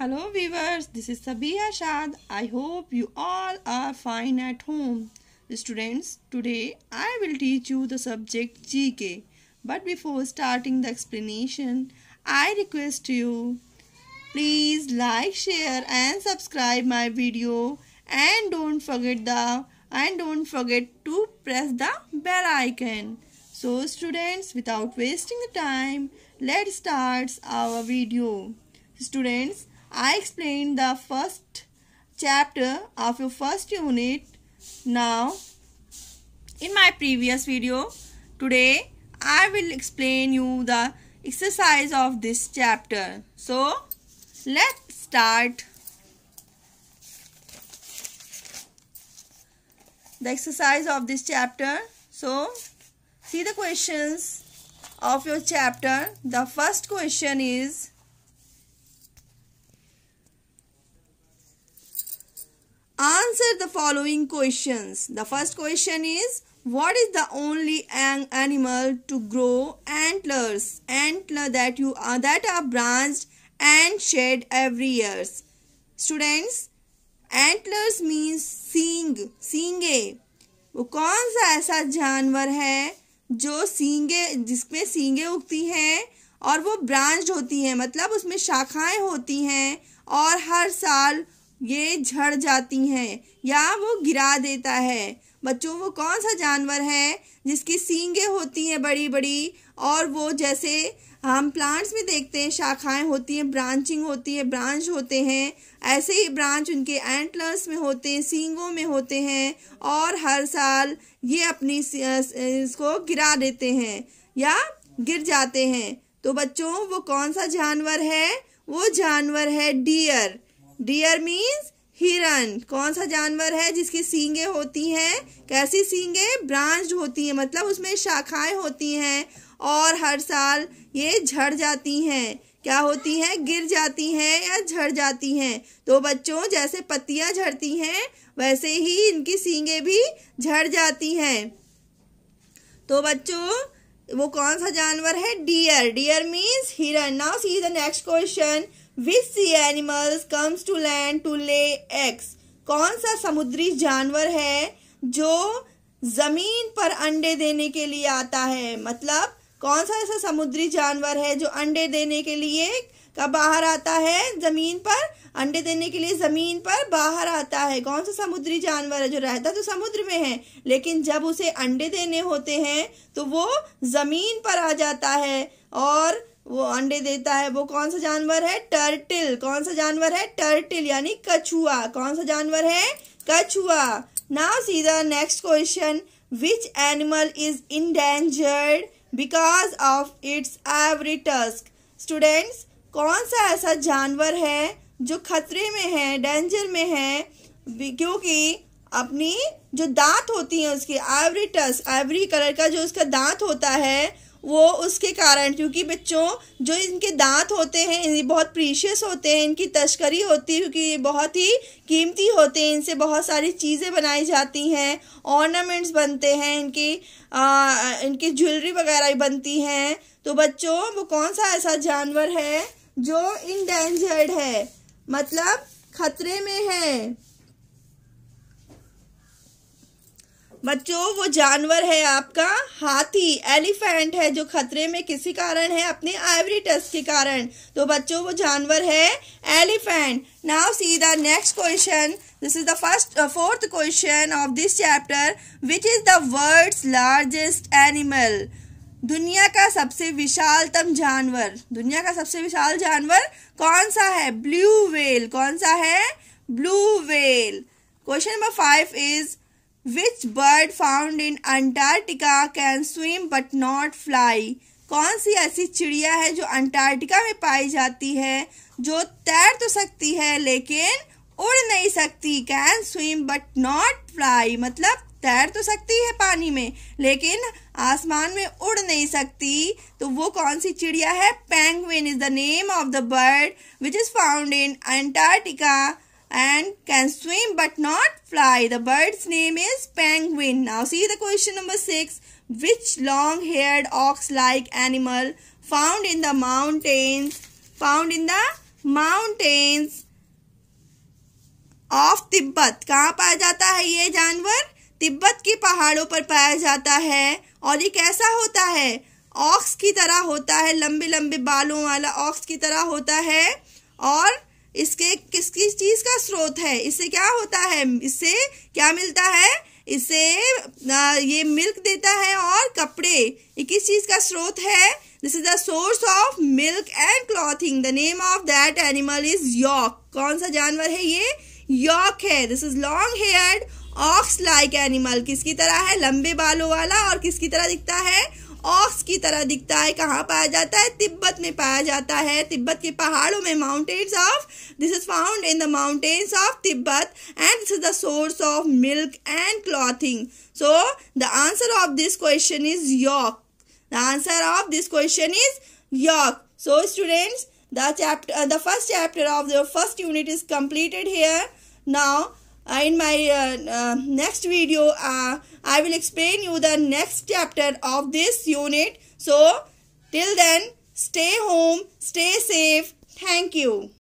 Hello viewers, this is Sabiha Shad. I hope you all are fine at home. Students, today I will teach you the subject GK. But before starting the explanation, I request you please like, share and subscribe my video and don't forget the and don't forget to press the bell icon. So students, without wasting the time, let's start our video. Students, I explained the first chapter of your first unit. Now, in my previous video, today I will explain you the exercise of this chapter. So, let's start. The exercise of this chapter. So, see the questions of your chapter. The first question is answer the following questions the first question is what is the only an animal to grow antlers antler that you are that are branched and shed every years students antlers means सींग सींगे वो कौन सा ऐसा जानवर है जो सींगे जिसमें सींगे उगती हैं और वो ब्रांच होती हैं मतलब उसमें शाखाएं होती हैं और हर साल ये झड़ जाती हैं या वो गिरा देता है बच्चों वो कौन सा जानवर है जिसकी सींगे होती हैं बड़ी बड़ी और वो जैसे हम प्लांट्स में देखते हैं शाखाएं होती हैं ब्रांचिंग होती है ब्रांच होते हैं ऐसे ही ब्रांच उनके एंटलर्स में होते हैं सींगों में होते हैं और हर साल ये अपनी इसको गिरा देते हैं या गिर जाते हैं तो बच्चों वो कौन सा जानवर है वो जानवर है डियर डियर मीन्स हिरन कौन सा जानवर है जिसकी सींगे होती हैं कैसी सींगे ब्रांच होती हैं मतलब उसमें शाखाएं होती हैं और हर साल ये झड़ जाती हैं क्या होती हैं गिर जाती हैं या झड़ जाती हैं तो बच्चों जैसे पत्तियां झड़ती हैं वैसे ही इनकी सींगे भी झड़ जाती हैं तो बच्चों वो कौन सा जानवर है डियर डियर मीन्स हिरन now see the next question which sea animals comes to land to lay eggs कौन सा समुद्री जानवर है जो जमीन पर अंडे देने के लिए आता है मतलब कौन सा ऐसा समुद्री जानवर है जो अंडे देने के लिए कब बाहर आता है जमीन पर अंडे देने के लिए जमीन पर बाहर आता है कौन सा समुद्री जानवर है जो रहता तो समुद्र में है लेकिन जब उसे अंडे देने होते हैं तो वो जमीन पर आ जाता है और वो अंडे देता है वो कौन सा जानवर है टर्टिल कौन सा जानवर है टर्टिल यानी कछुआ कौन सा जानवर है कछुआ now see the next question which animal is endangered because of its ivory tusk students कौन सा ऐसा जानवर है जो खतरे में है डेंजर में है क्योंकि अपनी जो दांत होती है उसकी आइवरी टस आइवरी कलर का जो उसका दांत होता है वो उसके कारण क्योंकि बच्चों जो इनके दांत होते हैं ये बहुत प्रीशियस होते हैं इनकी तस्करी होती है क्योंकि ये बहुत ही कीमती होते हैं इनसे बहुत सारी चीज़ें बनाई जाती हैं ऑर्नामेंट्स बनते हैं इनकी आ, इनकी ज्वेलरी वगैरह बनती हैं तो बच्चों वो कौन सा ऐसा जानवर है जो इंडेंजर्ड है मतलब खतरे में है बच्चों वो जानवर है आपका हाथी एलिफेंट है जो खतरे में किसी कारण है अपने आइवरी टेस्ट के कारण तो बच्चों वो जानवर है elephant now see the next question this is the first fourth question of this chapter which is the world's largest animal दुनिया का सबसे विशालतम जानवर दुनिया का सबसे विशाल जानवर कौन सा है ब्लू वेल कौन सा है blue whale question number five is which bird found in Antarctica can swim but not fly कौन सी ऐसी चिड़िया है जो अंटार्कटिका में पाई जाती है जो तैर तो सकती है लेकिन उड़ नहीं सकती can swim but not fly मतलब तैर तो सकती है पानी में लेकिन आसमान में उड़ नहीं सकती तो वो कौन सी चिड़िया है penguin is the name of the bird which is found in Antarctica and can swim but not fly the bird name is penguin now see the question number six which long hair ox like animal found in the mountains found in the mountains of Tibet कहाँ पाया जाता है ये जानवर तिब्बत के पहाड़ों पर पाया जाता है और ये कैसा होता है ऑक्स की तरह होता है लंबे लंबे बालों वाला ऑक्स की तरह होता है और इसके किस किस चीज़ का स्रोत है इससे क्या होता है इससे क्या मिलता है इसे ये मिल्क देता है और कपड़े ये किस चीज़ का स्रोत है this is the source of milk and clothing the name of that animal is yak कौन सा जानवर है ये यॉक है this is long haired ox like animal किसकी तरह है लंबे बालों वाला और किसकी तरह दिखता है ऑक्स की तरह दिखता है कहाँ पाया जाता है तिब्बत में पाया जाता है तिब्बत के पहाड़ों में mountains of this is found in the mountains of Tibet and this is the source of milk and clothing so the answer of this question is yak the answer of this question is yak so students the chapter the first chapter of the first unit is completed here now Uh, in my uh, uh, next video, I will explain you the next chapter of this unit. So, till then, stay home, stay safe. Thank you.